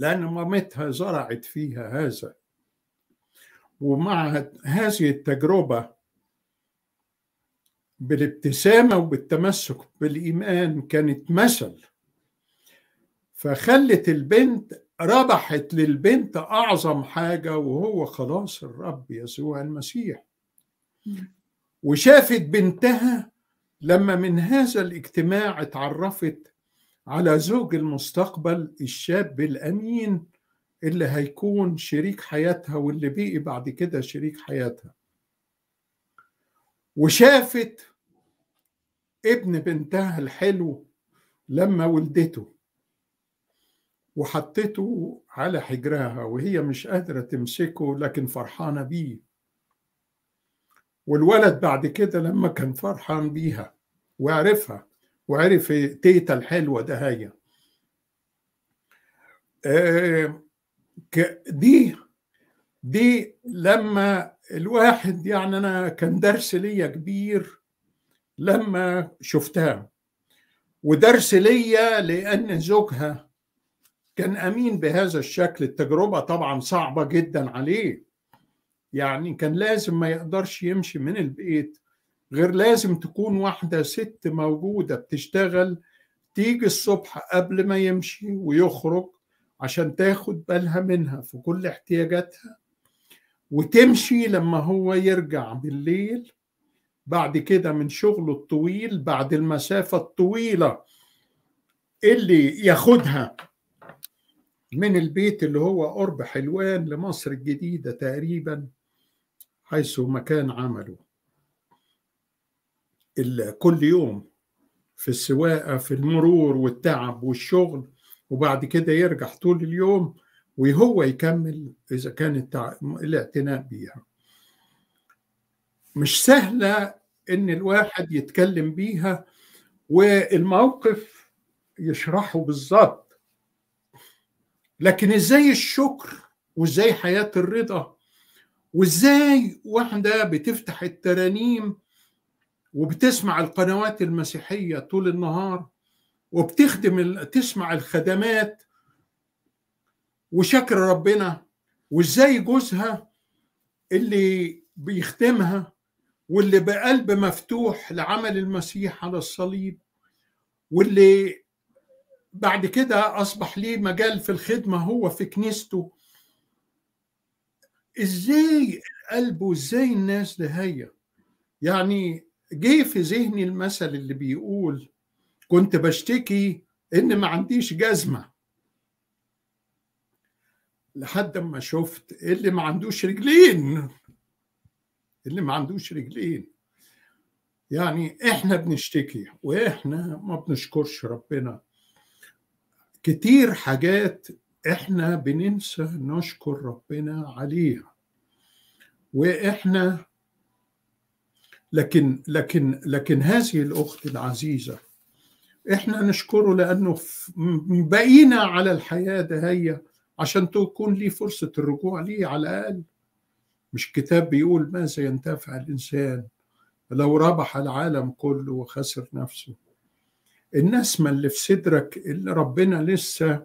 لأن مامتها زرعت فيها هذا ومع هذه التجربة بالابتسامة وبالتمسك بالإيمان كانت مثل فخلت البنت ربحت للبنت أعظم حاجة وهو خلاص الرب يسوع المسيح وشافت بنتها لما من هذا الاجتماع اتعرفت على زوج المستقبل الشاب الامين اللي هيكون شريك حياتها واللي بقي بعد كده شريك حياتها وشافت ابن بنتها الحلو لما ولدته وحطته على حجرها وهي مش قادرة تمسكه لكن فرحانة بيه والولد بعد كده لما كان فرحان بيها وعرفها وعرف تيتا الحلوة ده هاي آه، دي دي لما الواحد يعني أنا كان درس ليا كبير لما شفتها ودرس ليا لأن زوجها كان أمين بهذا الشكل التجربة طبعا صعبة جدا عليه يعني كان لازم ما يقدرش يمشي من البيت غير لازم تكون واحدة ست موجودة بتشتغل تيجي الصبح قبل ما يمشي ويخرج عشان تاخد بالها منها في كل احتياجاتها وتمشي لما هو يرجع بالليل بعد كده من شغله الطويل بعد المسافة الطويلة اللي ياخدها من البيت اللي هو قرب حلوان لمصر الجديدة تقريبا حيث مكان عمله كل يوم في السواقه في المرور والتعب والشغل وبعد كده يرجع طول اليوم وهو يكمل اذا كان التع... الاعتناء بيها مش سهله ان الواحد يتكلم بيها والموقف يشرحه بالظبط لكن ازاي الشكر وازاي حياه الرضا وازاي واحده بتفتح الترانيم وبتسمع القنوات المسيحيه طول النهار وبتخدم تسمع الخدمات وشكر ربنا وازاي جوزها اللي بيخدمها واللي بقلب مفتوح لعمل المسيح على الصليب واللي بعد كده اصبح ليه مجال في الخدمه هو في كنيسته ازاي قلبه ازاي الناس هي يعني جه في ذهني المثل اللي بيقول كنت بشتكي ان ما عنديش جزمه لحد ما شفت اللي ما عندوش رجلين اللي ما عندوش رجلين يعني احنا بنشتكي واحنا ما بنشكرش ربنا كتير حاجات احنا بننسى نشكر ربنا عليها واحنا لكن لكن لكن هذه الاخت العزيزه احنا نشكره لانه بقينا على الحياه ده هي عشان تكون لي فرصه الرجوع ليه على الاقل مش كتاب بيقول ماذا ينتفع الانسان لو ربح العالم كله وخسر نفسه النسمه اللي في صدرك اللي ربنا لسه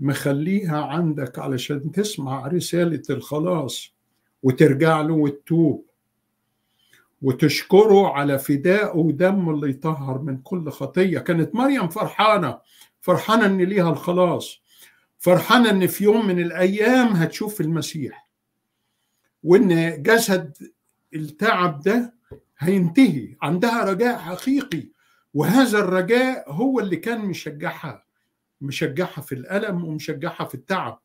مخليها عندك علشان تسمع رساله الخلاص وترجع له وتتوب وتشكره على فداء ودمه اللي يطهر من كل خطية كانت مريم فرحانة فرحانة ان ليها الخلاص فرحانة ان في يوم من الايام هتشوف المسيح وان جسد التعب ده هينتهي عندها رجاء حقيقي وهذا الرجاء هو اللي كان مشجعها مشجعها في الألم ومشجعها في التعب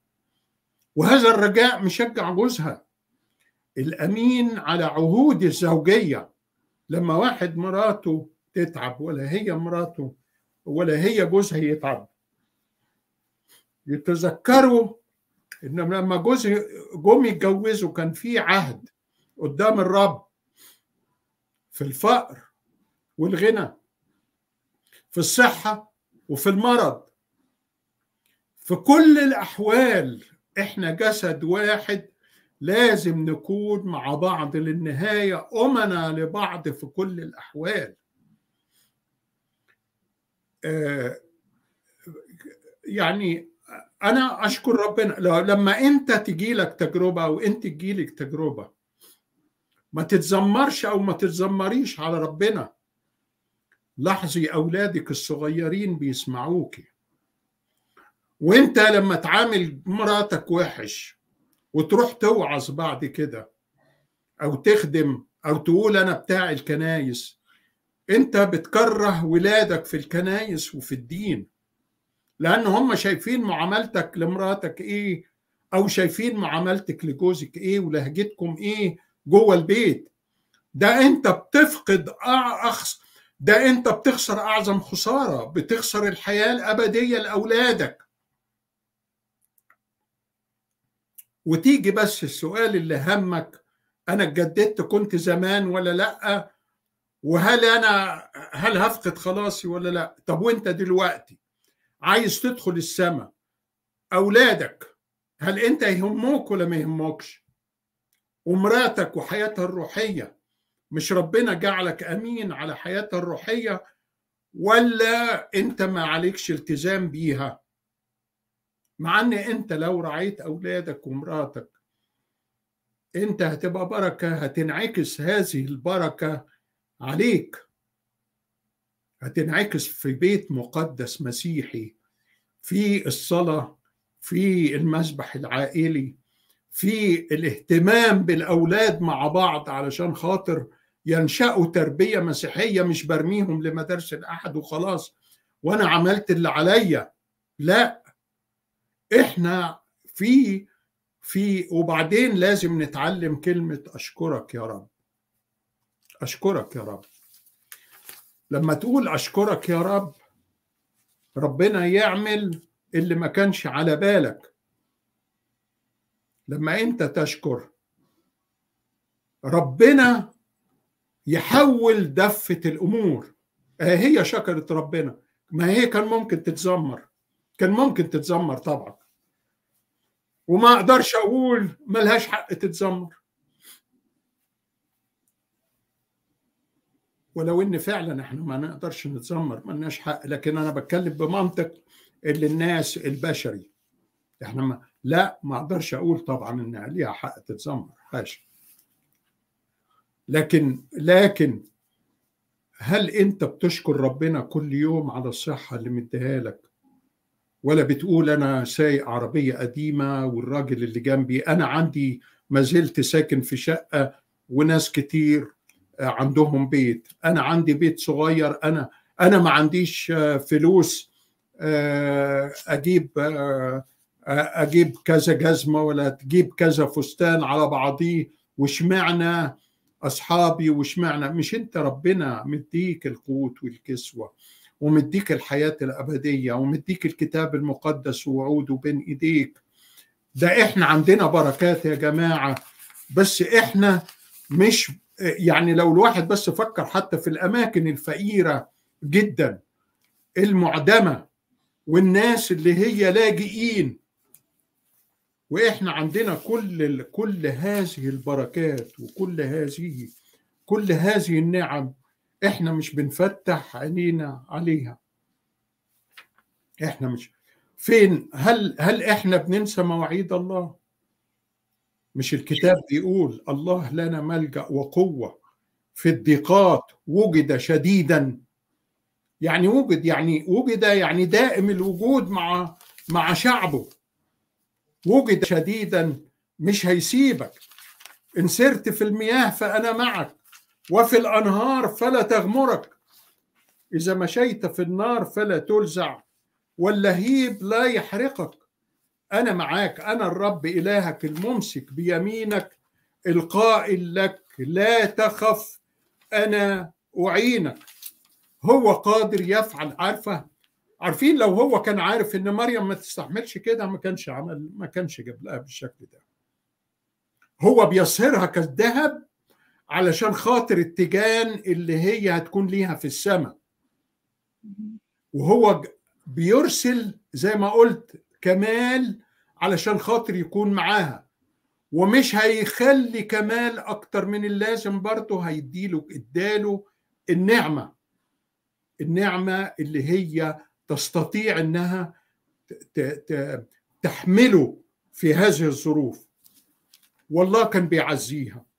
وهذا الرجاء مشجع جوزها الامين على عهود الزوجيه لما واحد مراته تتعب ولا هي مراته ولا هي جوزها يتعب يتذكروا ان لما جوز جم يتجوزوا كان في عهد قدام الرب في الفقر والغنى في الصحه وفي المرض في كل الاحوال احنا جسد واحد لازم نكون مع بعض للنهاية أمنا لبعض في كل الأحوال آه، يعني أنا أشكر ربنا لما أنت تجيلك تجربة أو أنت تجيلك تجربة ما تتذمرش أو ما تتذمريش على ربنا لاحظي أولادك الصغيرين بيسمعوكي وانت لما تعامل مراتك وحش وتروح توعظ بعد كده او تخدم او تقول انا بتاع الكنايس انت بتكره ولادك في الكنايس وفي الدين لان هم شايفين معاملتك لمراتك ايه او شايفين معاملتك لجوزك ايه ولهجتكم ايه جوه البيت ده انت بتفقد أخص ده انت بتخسر اعظم خساره بتخسر الحياه الابديه لاولادك وتيجي بس السؤال اللي همك انا اتجددت كنت زمان ولا لا وهل انا هل هفقد خلاصي ولا لا طب وانت دلوقتي عايز تدخل السماء اولادك هل انت يهموك ولا ما يهموكش ومراتك وحياتها الروحيه مش ربنا جعلك امين على حياتها الروحيه ولا انت ما عليكش التزام بيها مع ان انت لو رعيت اولادك ومراتك انت هتبقى بركه هتنعكس هذه البركه عليك هتنعكس في بيت مقدس مسيحي في الصلاه في المسبح العائلي في الاهتمام بالاولاد مع بعض علشان خاطر ينشأوا تربيه مسيحيه مش برميهم لمدارس الاحد وخلاص وانا عملت اللي عليا لا احنا في في وبعدين لازم نتعلم كلمه اشكرك يا رب اشكرك يا رب لما تقول اشكرك يا رب ربنا يعمل اللي ما كانش على بالك لما انت تشكر ربنا يحول دفة الأمور آه، هي شكرت ربنا ما هي كان ممكن تتذمر كان ممكن تتذمر طبعا وما اقدرش اقول ملهاش حق تتذمر ولو ان فعلا احنا ما نقدرش نتذمر ملناش حق لكن انا بتكلم بمنطق اللي الناس البشري احنا ما لا ما اقدرش اقول طبعا ان ليها حق تتذمر حاشا لكن لكن هل انت بتشكر ربنا كل يوم على الصحه اللي مديها لك ولا بتقول انا سايق عربيه قديمه والراجل اللي جنبي انا عندي ما زلت ساكن في شقه وناس كتير آه، عندهم بيت انا عندي بيت صغير انا انا ما عنديش آه، فلوس آه، اجيب اجيب كذا جزمه ولا تجيب كذا فستان على بعضيه وشمعنا اصحابي وشمعنا مش انت ربنا مديك القوت والكسوه ومديك الحياة الأبدية ومديك الكتاب المقدس ووعوده بين إيديك ده إحنا عندنا بركات يا جماعة بس إحنا مش يعني لو الواحد بس فكر حتى في الأماكن الفقيرة جدا المعدمة والناس اللي هي لاجئين وإحنا عندنا كل كل هذه البركات وكل هذه كل هذه النعم احنا مش بنفتح عينينا عليها احنا مش فين هل هل احنا بننسى مواعيد الله مش الكتاب بيقول الله لنا ملجا وقوه في الضيقات وجد شديدا يعني وجد يعني وجد يعني دائم الوجود مع مع شعبه وجد شديدا مش هيسيبك ان سرت في المياه فانا معك وفي الأنهار فلا تغمرك إذا مشيت في النار فلا تلزع واللهيب لا يحرقك أنا معاك أنا الرب إلهك الممسك بيمينك القائل لك لا تخف أنا أعينك هو قادر يفعل عارفة عارفين لو هو كان عارف إن مريم ما تستحملش كده ما كانش عمل ما كانش جاب لها بالشكل ده هو بيصهرها كالذهب علشان خاطر التيجان اللي هي هتكون ليها في السماء وهو بيرسل زي ما قلت كمال علشان خاطر يكون معاها ومش هيخلي كمال اكتر من اللازم برضه هيديله اداله النعمه النعمه اللي هي تستطيع انها تحمله في هذه الظروف والله كان بيعزيها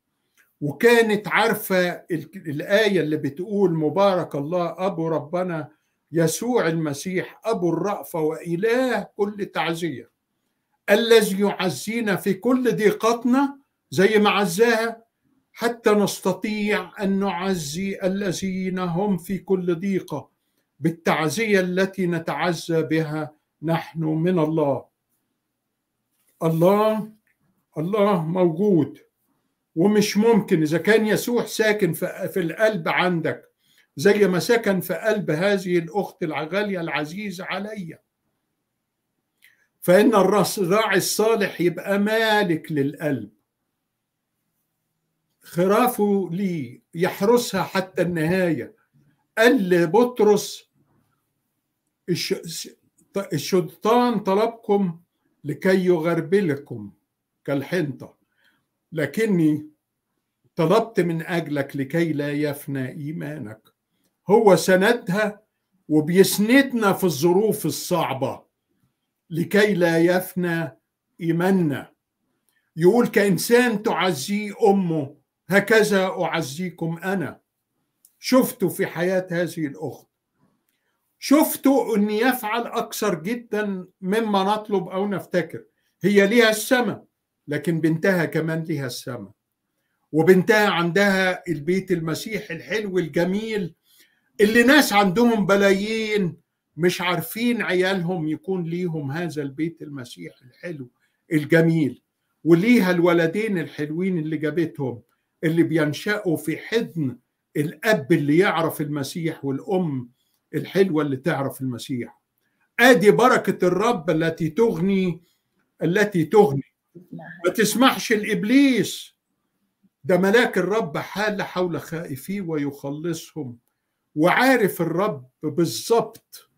وكانت عارفة الآية اللي بتقول مبارك الله أبو ربنا يسوع المسيح أبو الرأفة وإله كل تعزية الذي يعزينا في كل ضيقتنا زي ما عزاها حتى نستطيع أن نعزي الذين هم في كل ضيقة بالتعزية التي نتعزى بها نحن من الله الله الله موجود ومش ممكن اذا كان يسوع ساكن في القلب عندك زي ما سكن في قلب هذه الاخت الغاليه العزيزه عليا فان الراعي الصالح يبقى مالك للقلب خرافه لي يحرسها حتى النهايه قال لبطرس الشيطان طلبكم لكي يغربلكم كالحنطه لكني طلبت من اجلك لكي لا يفنى ايمانك هو سندها وبيسندنا في الظروف الصعبه لكي لا يفنى ايماننا يقول كانسان تعزيه امه هكذا اعزيكم انا شفته في حياه هذه الاخت شفته ان يفعل اكثر جدا مما نطلب او نفتكر هي ليها السماء لكن بنتها كمان ليها السماء وبنتها عندها البيت المسيحي الحلو الجميل اللي ناس عندهم بلايين مش عارفين عيالهم يكون ليهم هذا البيت المسيحي الحلو الجميل وليها الولدين الحلوين اللي جابتهم اللي بينشأوا في حضن الأب اللي يعرف المسيح والأم الحلوة اللي تعرف المسيح آدي بركة الرب التي تغني التي تغني ما تسمحش لابليس ده ملاك الرب حال حول خائفيه ويخلصهم وعارف الرب بالظبط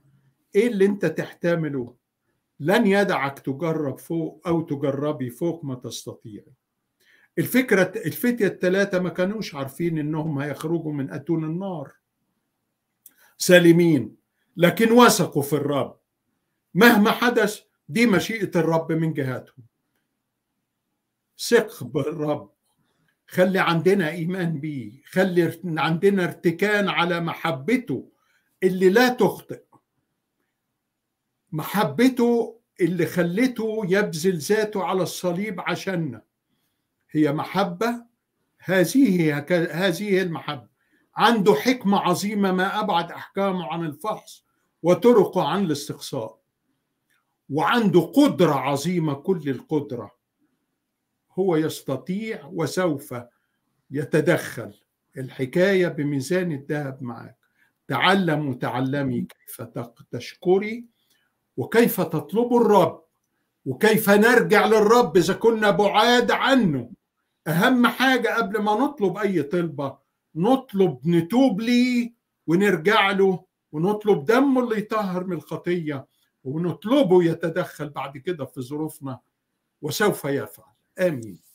ايه اللي انت تحتمله لن يدعك تجرب فوق او تجربي فوق ما تستطيعي الفكرة الفتية الثلاثة ما كانوش عارفين انهم هيخرجوا من اتون النار سالمين لكن وثقوا في الرب مهما حدث دي مشيئة الرب من جهاتهم ثق بالرب خلي عندنا ايمان بيه خلي عندنا ارتكان على محبته اللي لا تخطئ محبته اللي خلته يبذل ذاته على الصليب عشاننا هي محبه هذه هذه المحبه عنده حكمه عظيمه ما ابعد احكامه عن الفحص وطرقه عن الاستقصاء وعنده قدره عظيمه كل القدره هو يستطيع وسوف يتدخل الحكاية بميزان الذهب معك تعلم وتعلمي كيف تشكري وكيف تطلب الرب وكيف نرجع للرب إذا كنا بعاد عنه أهم حاجة قبل ما نطلب أي طلبة نطلب نتوب ليه ونرجع له ونطلب دمه اللي يطهر من الخطية ونطلبه يتدخل بعد كده في ظروفنا وسوف يفعل a é mim.